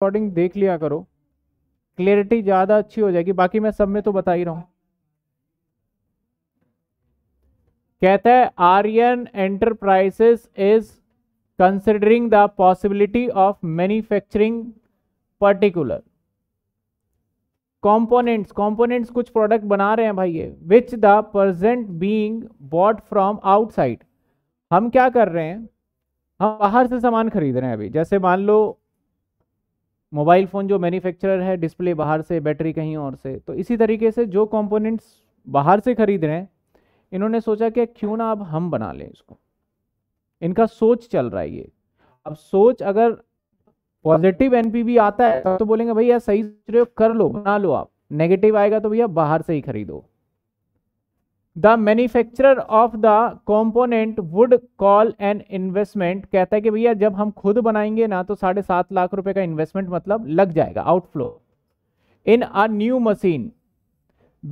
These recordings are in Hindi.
रिकॉर्डिंग देख लिया करो क्लियरिटी ज़्यादा अच्छी हो जाएगी बाकी मैं सब में तो बता ही रहा हूँ कहता है Aryan enterprises is considering the possibility of manufacturing particular components components कुछ प्रोडक्ट बना रहे हैं भाई ये which the present being bought from outside हम क्या कर रहे हैं हम बाहर से सामान खरीद रहे हैं अभी जैसे मान लो मोबाइल फ़ोन जो मैन्युफैक्चरर है डिस्प्ले बाहर से बैटरी कहीं और से तो इसी तरीके से जो कंपोनेंट्स बाहर से खरीद रहे हैं इन्होंने सोचा कि क्यों ना अब हम बना लें इसको इनका सोच चल रहा है ये अब सोच अगर पॉजिटिव एनपीवी आता है तो बोलेंगे भैया सही सोच रहे हो कर लो बना लो आप नेगेटिव आएगा तो भैया बाहर से ही खरीदो the manufacturer of the component would call an investment कहता है कि भैया जब हम खुद बनाएंगे ना तो साढ़े सात लाख रुपए का इन्वेस्टमेंट मतलब लग जाएगा outflow in a new machine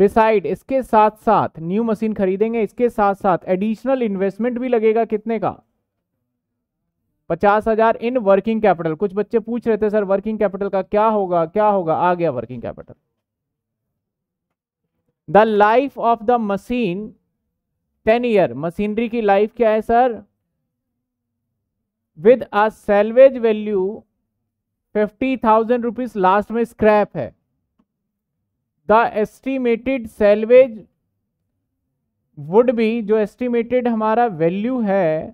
beside इसके साथ साथ न्यू मशीन खरीदेंगे इसके साथ साथ एडिशनल इन्वेस्टमेंट भी लगेगा कितने का पचास हजार इन वर्किंग कैपिटल कुछ बच्चे पूछ रहे थे सर वर्किंग कैपिटल का क्या होगा क्या होगा आ गया working capital the life of the machine ten year machinery की लाइफ क्या है sir with a salvage value fifty thousand rupees last में स्क्रैप है the estimated salvage would be जो एस्टिमेटेड हमारा वैल्यू है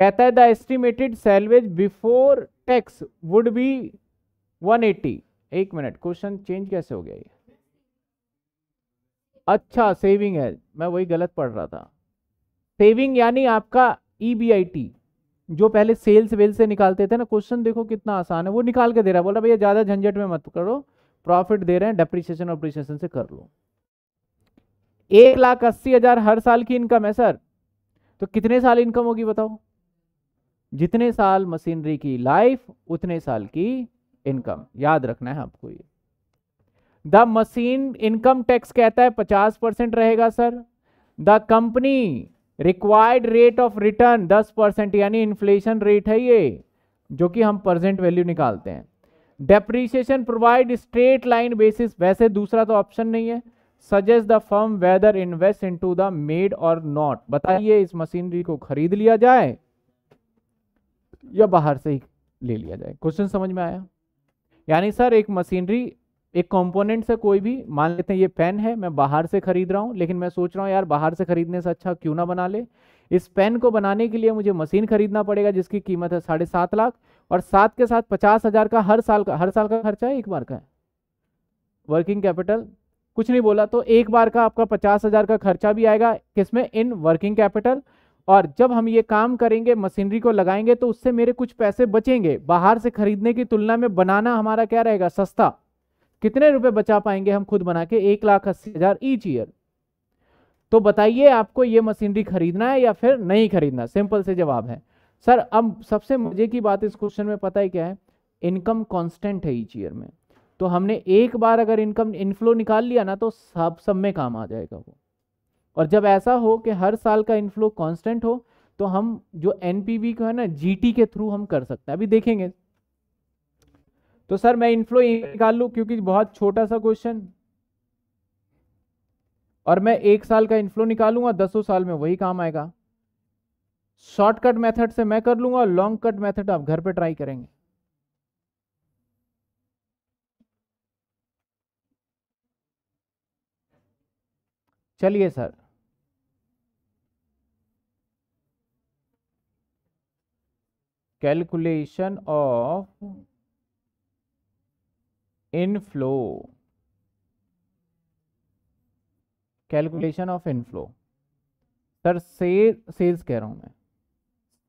कहता है the estimated salvage before tax would be 180 एक मिनट क्वेश्चन चेंज कैसे हो गया ये अच्छा सेविंग है मैं वही गलत पढ़ रहा था सेविंग यानी आपका ई e जो पहले सेल्स वेल से निकालते थे ना क्वेश्चन देखो कितना आसान है वो निकाल के दे रहा है बोला भैया ज़्यादा झंझट में मत करो प्रॉफिट दे रहे हैं डेप्रीशिएशन और से कर लो एक लाख अस्सी हज़ार हर साल की इनकम है सर तो कितने साल इनकम होगी बताओ जितने साल मशीनरी की लाइफ उतने साल की इनकम याद रखना है आपको ये द मशीन इनकम टैक्स कहता है पचास परसेंट रहेगा sir the company required rate of return दस परसेंट यानी इन्फ्लेशन रेट है ये जो कि हम प्रजेंट वैल्यू निकालते हैं depreciation provide straight line basis वैसे दूसरा तो ऑप्शन नहीं है suggest the firm whether invest in to the मेड और नॉट बताइए इस मशीनरी को खरीद लिया जाए या बाहर से ही ले लिया जाए क्वेश्चन समझ में आया यानी सर एक मशीनरी एक कंपोनेंट से कोई भी मान लेते हैं ये पेन है मैं बाहर से खरीद रहा हूँ लेकिन मैं सोच रहा हूँ यार बाहर से खरीदने से अच्छा क्यों ना बना ले इस पेन को बनाने के लिए मुझे मशीन खरीदना पड़ेगा जिसकी कीमत है साढ़े सात लाख और साथ के साथ पचास हज़ार का हर साल का हर साल का खर्चा है एक बार का है वर्किंग कैपिटल कुछ नहीं बोला तो एक बार का आपका पचास हज़ार का खर्चा भी आएगा किसमें इन वर्किंग कैपिटल और जब हम ये काम करेंगे मशीनरी को लगाएंगे तो उससे मेरे कुछ पैसे बचेंगे बाहर से खरीदने की तुलना में बनाना हमारा क्या रहेगा सस्ता कितने रुपए बचा पाएंगे हम खुद बना के एक लाख अस्सी हजार ईच ईयर तो बताइए आपको ये मशीनरी खरीदना है या फिर नहीं खरीदना सिंपल से जवाब है सर अब सबसे मजे की बात इस क्वेश्चन में पता ही क्या है इनकम कांस्टेंट है ईच ईयर में तो हमने एक बार अगर इनकम इनफ्लो निकाल लिया ना तो सब सब में काम आ जाएगा वो और जब ऐसा हो कि हर साल का इनफ्लो कांस्टेंट हो तो हम जो एन को है ना जीटी के थ्रू हम कर सकते हैं अभी देखेंगे तो सर मैं इनफ्लो निकाल लूँ क्योंकि बहुत छोटा सा क्वेश्चन और मैं एक साल का इनफ्लो निकालूंगा दसों साल में वही काम आएगा शॉर्टकट मेथड से मैं कर लूंगा लॉन्ग कट मेथड आप घर पे ट्राई करेंगे चलिए sir calculation of inflow calculation of inflow sir से सेल्स कह रहा हूं मैं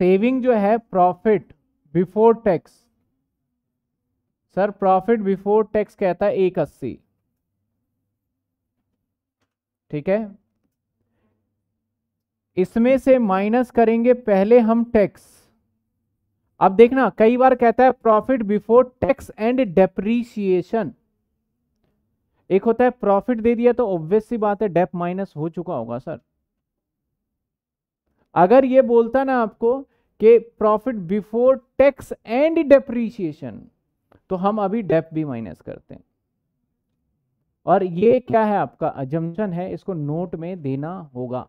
सेविंग जो है profit before tax sir profit before tax कहता है एक अस्सी ठीक है इसमें से माइनस करेंगे पहले हम टैक्स अब देखना कई बार कहता है profit before tax and depreciation एक होता है प्रॉफिट दे दिया तो ऑब्वियस सी बात है डेप माइनस हो चुका होगा सर अगर ये बोलता ना आपको कि profit before tax and depreciation तो हम अभी डेप भी माइनस करते हैं और ये क्या है आपका अजम्पन है इसको नोट में देना होगा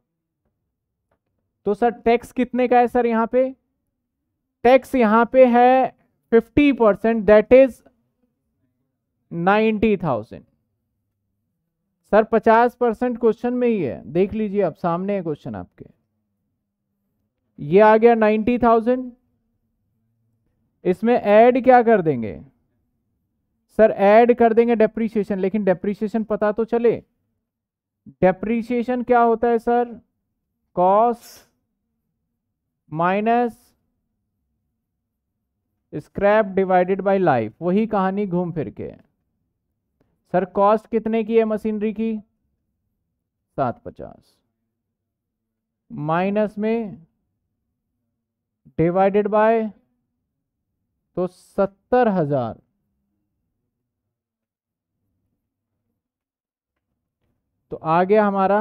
तो सर टैक्स कितने का है सर यहां पे टैक्स यहाँ पे है fifty percent that is ninety thousand sir पचास परसेंट क्वेश्चन में ही है देख लीजिए आप सामने है क्वेश्चन आपके ये आ गया नाइन्टी थाउजेंड इसमें ऐड क्या कर देंगे सर ऐड कर देंगे डेप्रीशिएशन लेकिन डेप्रीशिएशन पता तो चले डेप्रीशिएशन क्या होता है sir cost minus scrap divided by life वही कहानी घूम फिर के सर कॉस्ट कितने की है मशीनरी की सात पचास माइनस में डिवाइडेड बाय तो सत्तर हजार तो आ गया हमारा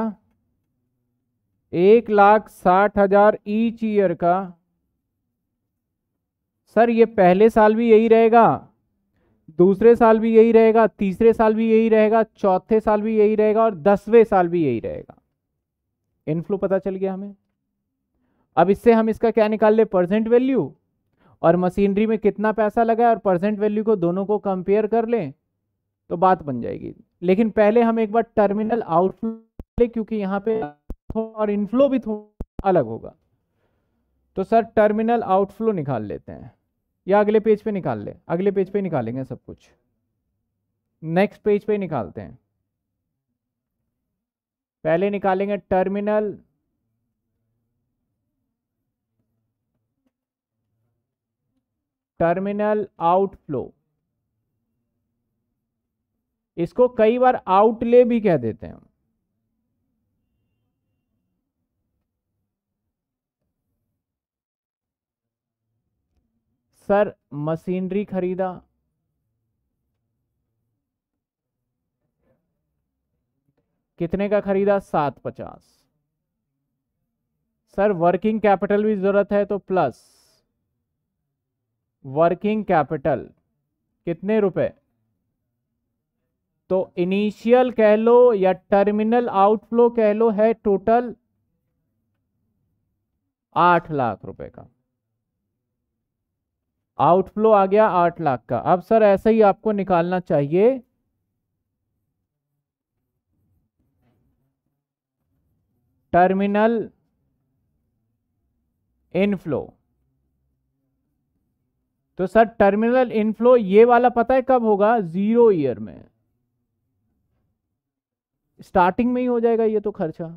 एक लाख साठ हजार ईच ईयर का सर ये पहले साल भी यही रहेगा दूसरे साल भी यही रहेगा तीसरे साल भी यही रहेगा चौथे साल भी यही रहेगा और दसवें साल भी यही रहेगा इनफ्लो पता चल गया हमें अब इससे हम इसका क्या निकाल ले परसेंट वैल्यू और मशीनरी में कितना पैसा लगा और परसेंट वैल्यू को दोनों को कंपेयर कर लें तो बात बन जाएगी लेकिन पहले हम एक बार टर्मिनल आउटफ्लो क्योंकि यहाँ पे और इनफ्लो भी थोड़ा अलग होगा तो सर टर्मिनल आउटफ्लो निकाल लेते हैं या अगले पेज पे निकाल ले अगले पेज पे निकालेंगे सब कुछ नेक्स्ट पेज पे निकालते हैं पहले निकालेंगे टर्मिनल टर्मिनल आउटफ्लो इसको कई बार आउटले भी कह देते हैं सर मशीनरी खरीदा कितने का खरीदा सात पचास सर वर्किंग कैपिटल भी जरूरत है तो प्लस वर्किंग कैपिटल कितने रुपए तो इनिशियल कह लो या टर्मिनल आउटफ्लो कह लो है टोटल आठ लाख रुपए का आउटफ्लो आ गया आठ लाख का अब सर ऐसे ही आपको निकालना चाहिए टर्मिनल इनफ्लो तो सर टर्मिनल इनफ्लो ये वाला पता है कब होगा जीरो ईयर में स्टार्टिंग में ही हो जाएगा ये तो खर्चा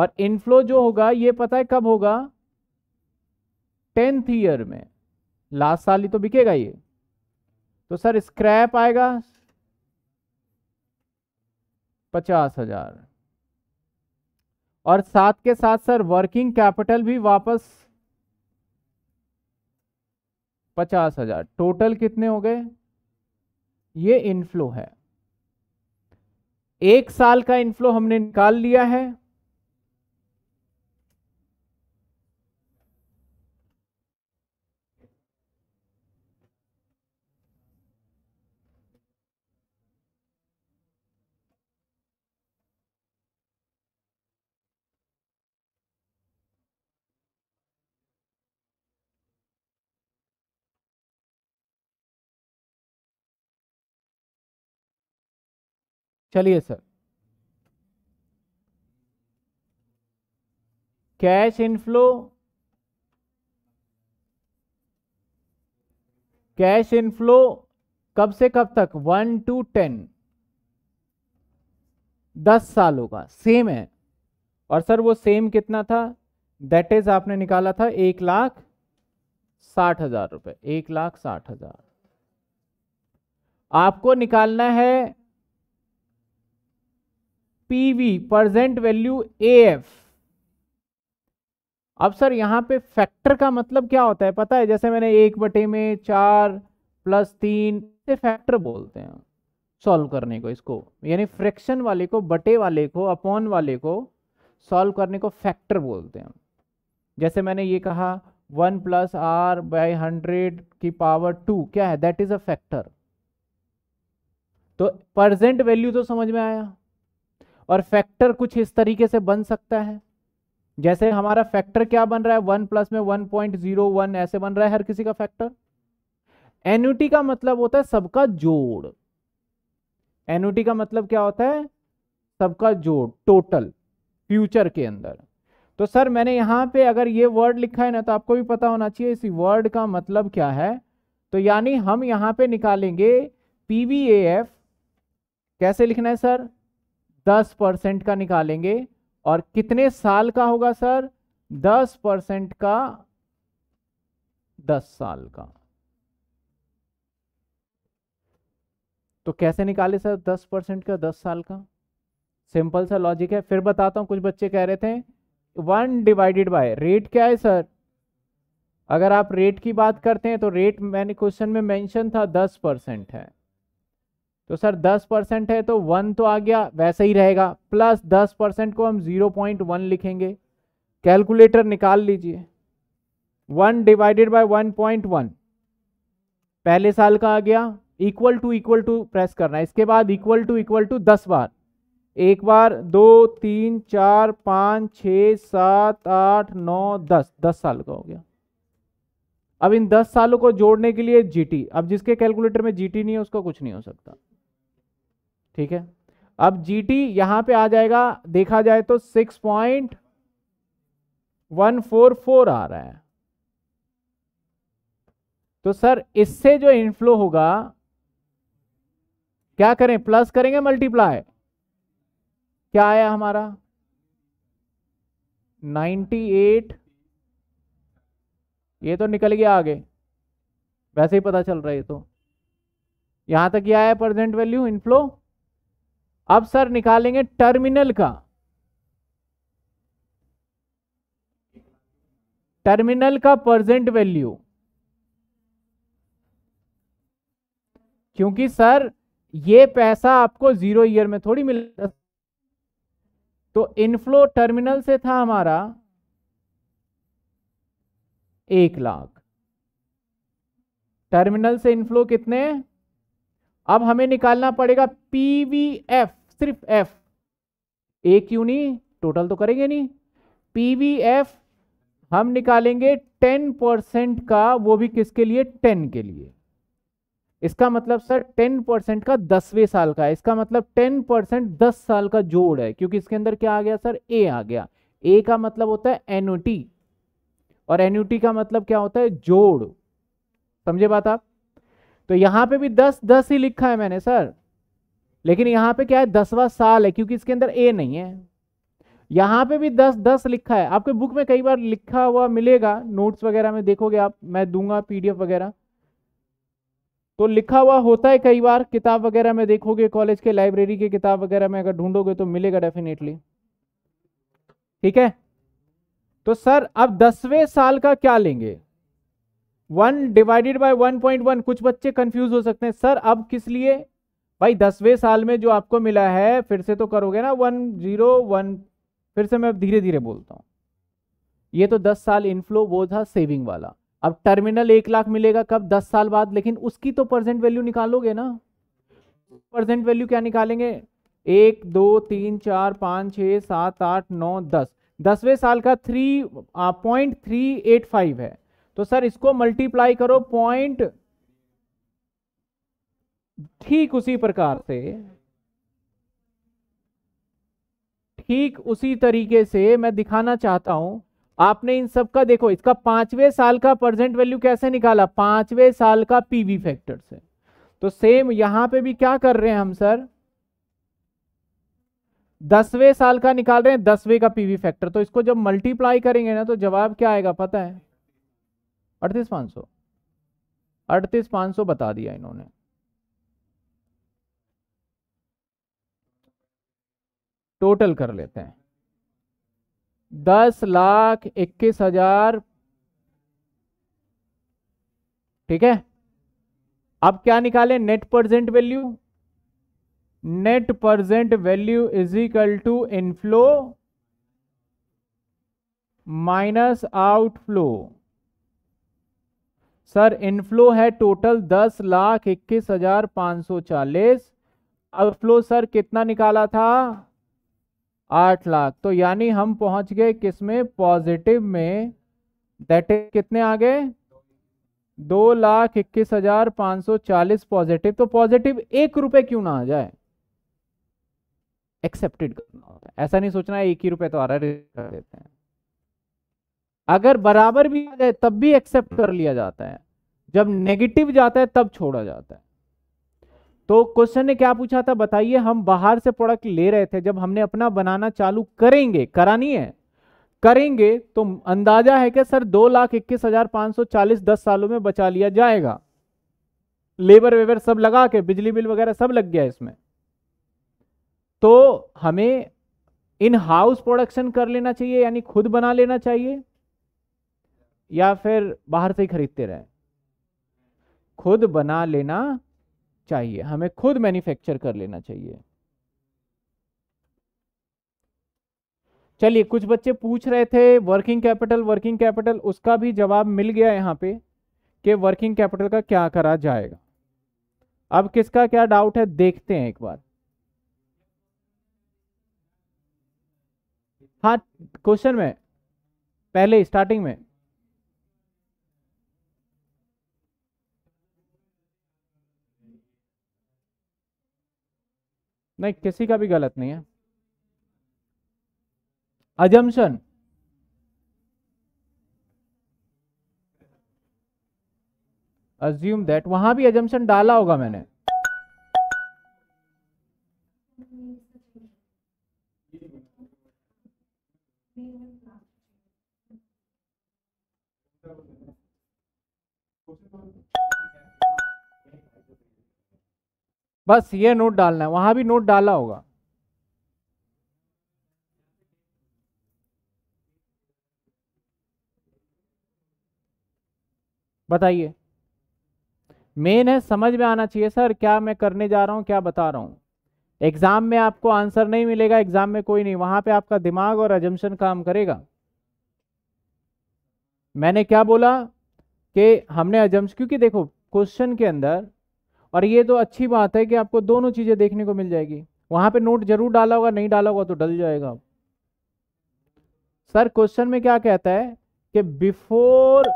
और इनफ्लो जो होगा ये पता है कब होगा टेंथ ईयर में लास्ट साल ही तो बिकेगा ये तो सर स्क्रैप आएगा पचास हजार और साथ के साथ सर वर्किंग कैपिटल भी वापस पचास हजार टोटल कितने हो गए ये इनफ्लो है एक साल का इनफ्लो हमने निकाल लिया है चलिए sir cash inflow cash inflow कब से कब तक वन टू टेन दस साल होगा सेम है और सर वो सेम कितना था दैट इज आपने निकाला था एक लाख साठ हजार रुपये एक लाख साठ हजार आपको निकालना है वी प्रजेंट वैल्यू एफ अब सर यहाँ पे फैक्टर का मतलब क्या होता है पता है जैसे मैंने एक बटे में चार प्लस तीन से फैक्टर बोलते हैं सॉल्व करने को इसको यानी फ्रैक्शन वाले को बटे वाले को अपॉन वाले को सॉल्व करने को फैक्टर बोलते हैं जैसे मैंने ये कहा one plus r by hundred की पावर टू क्या है दैट इज अ फैक्टर तो प्रजेंट वैल्यू तो समझ में आया और फैक्टर कुछ इस तरीके से बन सकता है जैसे हमारा फैक्टर क्या बन रहा है वन प्लस में वन पॉइंट जीरो वन ऐसे बन रहा है हर किसी का फैक्टर एनयूटी का मतलब होता है सबका जोड़ एनयूटी का मतलब क्या होता है सबका जोड़ टोटल फ्यूचर के अंदर तो सर मैंने यहां पे अगर ये वर्ड लिखा है ना तो आपको भी पता होना चाहिए इस वर्ड का मतलब क्या है तो यानी हम यहां पे निकालेंगे पीवीएफ कैसे लिखना है सर दस परसेंट का निकालेंगे और कितने साल का होगा सर दस परसेंट का दस साल का तो कैसे निकाले सर दस परसेंट का दस साल का सिंपल सा लॉजिक है फिर बताता हूं कुछ बच्चे कह रहे थे वन डिवाइडेड बाय रेट क्या है सर अगर आप रेट की बात करते हैं तो रेट मैंने क्वेश्चन में मेंशन था दस परसेंट है तो सर 10 परसेंट है तो वन तो आ गया वैसे ही रहेगा प्लस 10 परसेंट को हम 0.1 लिखेंगे कैलकुलेटर निकाल लीजिए वन डिवाइडेड बाय 1.1 पहले साल का आ गया equal to equal to press करना है इसके बाद इक्वल टू इक्वल टू दस बार एक बार दो तीन चार पाँच छ सात आठ नौ दस दस साल का हो गया अब इन दस सालों को जोड़ने के लिए जीटी अब जिसके कैलकुलेटर में जीटी नहीं है उसका कुछ नहीं हो सकता ठीक है अब जी टी यहां पर आ जाएगा देखा जाए तो six point one four four आ रहा है तो सर इससे जो इनफ्लो होगा क्या करें प्लस करेंगे मल्टीप्लाई क्या आया हमारा 98 ये तो निकल गया आगे वैसे ही पता चल रहा है ये तो यहां तक ये आया प्रेजेंट वैल्यू इनफ्लो अब सर निकालेंगे टर्मिनल का टर्मिनल का प्रेजेंट वैल्यू क्योंकि सर ये पैसा आपको जीरो ईयर में थोड़ी मिल तो इनफ्लो टर्मिनल से था हमारा एक लाख टर्मिनल से इनफ्लो कितने अब हमें निकालना पड़ेगा एफ सिर्फ एफ ए क्यू नहीं टोटल तो करेंगे नहीं एफ हम निकालेंगे टेन परसेंट का वो भी किसके लिए टेन के लिए इसका मतलब सर टेन परसेंट का दसवें साल का है इसका मतलब टेन परसेंट दस साल का जोड़ है क्योंकि इसके अंदर क्या आ गया सर ए आ गया ए का मतलब होता है एन्यूटी और एनयूटी का मतलब क्या होता है जोड़ समझे बात आप तो यहां पे भी दस दस ही लिखा है मैंने सर लेकिन यहां पे क्या है दसवा साल है क्योंकि इसके अंदर ए नहीं है यहां पे भी दस दस लिखा है आपके बुक में कई बार लिखा हुआ मिलेगा नोट्स वगैरह में देखोगे आप मैं दूंगा पीडीएफ वगैरह तो लिखा हुआ होता है कई बार किताब वगैरह में देखोगे कॉलेज के लाइब्रेरी के किताब वगैरह में अगर ढूंढोगे तो मिलेगा डेफिनेटली ठीक है तो सर अब दसवें साल का क्या लेंगे one divided by one point one कुछ बच्चे कंफ्यूज हो सकते हैं सर अब किस लिए भाई दसवें साल में जो आपको मिला है फिर से तो करोगे ना वन जीरो वन फिर से मैं धीरे धीरे बोलता हूँ ये तो दस साल इनफ्लो वो था सेविंग वाला अब टर्मिनल एक लाख मिलेगा कब दस साल बाद लेकिन उसकी तो परसेंट वैल्यू निकालोगे ना परसेंट वैल्यू क्या निकालेंगे एक दो तीन चार पाँच छः सात आठ नौ दस दसवें साल का three point three eight five है तो सर इसको मल्टीप्लाई करो पॉइंट ठीक उसी प्रकार से ठीक उसी तरीके से मैं दिखाना चाहता हूं आपने इन सब का देखो इसका पांचवें साल का प्रेजेंट वैल्यू कैसे निकाला पांचवें साल का पीवी फैक्टर से तो सेम यहां पे भी क्या कर रहे हैं हम सर दसवें साल का निकाल रहे हैं दसवें का पीवी फैक्टर तो इसको जब मल्टीप्लाई करेंगे ना तो जवाब क्या आएगा पता है अड़तीस पाँच सौ अड़तीस पाँच सौ बता दिया इन्होंने टोटल कर लेते हैं दस लाख इक्कीस हजार ठीक है अब क्या निकाले net percent value net percent value is equal to inflow minus outflow sir inflow है टोटल दस लाख इक्कीस हजार पाँच सौ चालीस आउटफ्लो सर कितना निकाला था आठ लाख तो यानी हम पहुंच गए किस में पॉजिटिव में दैट इज कितने आ गए दो लाख इक्कीस हजार पाँच सौ चालीस पॉजिटिव तो पॉजिटिव एक रुपए क्यों ना आ जाए एक्सेप्टेड करना होता है ऐसा नहीं सोचना एक ही रुपए तो आ रहा है कर देते हैं अगर बराबर भी आ जाए तब भी एक्सेप्ट कर लिया जाता है जब नेगेटिव जाता है तब छोड़ा जाता है तो क्वेश्चन ने क्या पूछा था बताइए हम बाहर से प्रोडक्ट ले रहे थे जब हमने अपना बनाना चालू करेंगे करानी है करेंगे तो अंदाजा है कि सर दो लाख इक्कीस हजार पांच सौ चालीस दस सालों में बचा लिया जाएगा लेबर वेबर सब लगा के बिजली बिल वगैरह सब लग गया इसमें तो हमें इन हाउस प्रोडक्शन कर लेना चाहिए यानी खुद बना लेना चाहिए या फिर बाहर से ही खरीदते रहें खुद बना लेना चाहिए हमें खुद मैन्युफैक्चर कर लेना चाहिए चलिए कुछ बच्चे पूछ रहे थे वर्किंग कैपिटल वर्किंग कैपिटल उसका भी जवाब मिल गया यहां पे कि वर्किंग कैपिटल का क्या करा जाएगा अब किसका क्या डाउट है देखते हैं एक बार हाँ क्वेश्चन में पहले स्टार्टिंग में नहीं किसी का भी गलत नहीं है अजम्पन अज्यूम दैट वहां भी अजम्पन डाला होगा मैंने बस ये नोट डालना है वहां भी नोट डाला होगा बताइए मेन है समझ में आना चाहिए सर क्या मैं करने जा रहा हूं क्या बता रहा हूं एग्जाम में आपको आंसर नहीं मिलेगा एग्जाम में कोई नहीं वहां पे आपका दिमाग और एजम्पन काम करेगा मैंने क्या बोला कि हमने एजम्स क्योंकि देखो क्वेश्चन के अंदर और ये तो अच्छी बात है कि आपको दोनों चीज़ें देखने को मिल जाएगी वहाँ पे नोट जरूर डाला होगा नहीं डाला होगा तो डल जाएगा सर क्वेश्चन में क्या कहता है कि बिफोर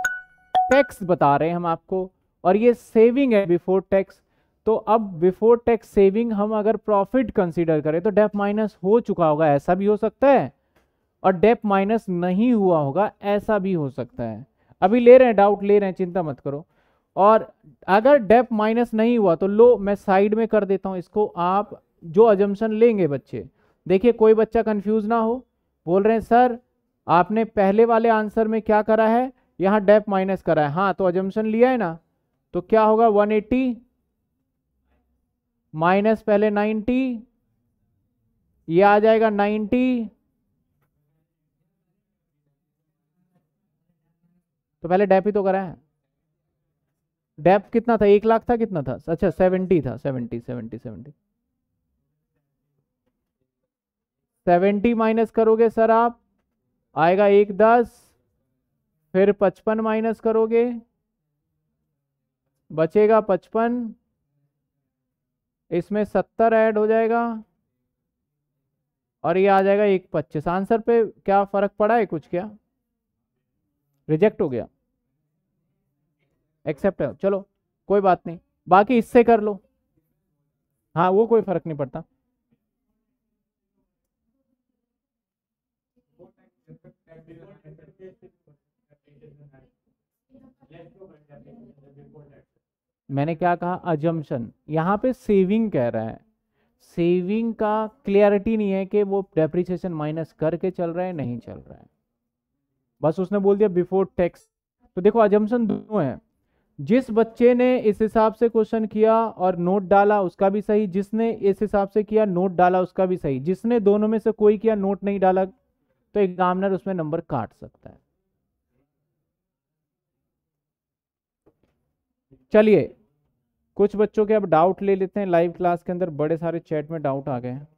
टैक्स बता रहे हैं हम आपको और ये सेविंग है बिफोर टैक्स तो अब बिफोर टैक्स सेविंग हम अगर प्रॉफिट कंसीडर करें तो डेप माइनस हो चुका होगा ऐसा भी हो सकता है और डेप माइनस नहीं हुआ होगा ऐसा भी हो सकता है अभी ले रहे हैं डाउट ले रहे हैं चिंता मत करो और अगर डेप माइनस नहीं हुआ तो लो मैं साइड में कर देता हूँ इसको आप जो अजम्पन लेंगे बच्चे देखिए कोई बच्चा कंफ्यूज ना हो बोल रहे हैं सर आपने पहले वाले आंसर में क्या करा है यहाँ डेप माइनस करा है हाँ तो अजम्पन लिया है ना तो क्या होगा 180 एट्टी माइनस पहले 90 ये आ जाएगा 90 तो पहले डेप ही तो करा है डेप कितना था एक लाख था कितना था अच्छा सेवेंटी था seventy seventy seventy seventy minus करोगे सर आप आएगा एक दस फिर पचपन माइनस करोगे बचेगा पचपन इसमें सत्तर ऐड हो जाएगा और ये आ जाएगा एक पच्चीस आंसर पे क्या फर्क पड़ा है कुछ क्या रिजेक्ट हो गया एक्सेप्ट चलो कोई बात नहीं बाकी इससे कर लो हाँ वो कोई फर्क नहीं पड़ता मैंने क्या कहा अजम्पन यहाँ पे सेविंग कह रहा है सेविंग का क्लियरिटी नहीं है कि वो डेप्रिसिएशन माइनस करके चल रहा है नहीं चल रहा है बस उसने बोल दिया बिफोर टैक्स तो देखो अजम्पन दोनों है जिस बच्चे ने इस हिसाब से क्वेश्चन किया और नोट डाला उसका भी सही जिसने इस हिसाब से किया नोट डाला उसका भी सही जिसने दोनों में से कोई किया नोट नहीं डाला तो एग्जामिनर उसमें नंबर काट सकता है चलिए कुछ बच्चों के अब डाउट ले लेते हैं लाइव क्लास के अंदर बड़े सारे चैट में डाउट आ गए हैं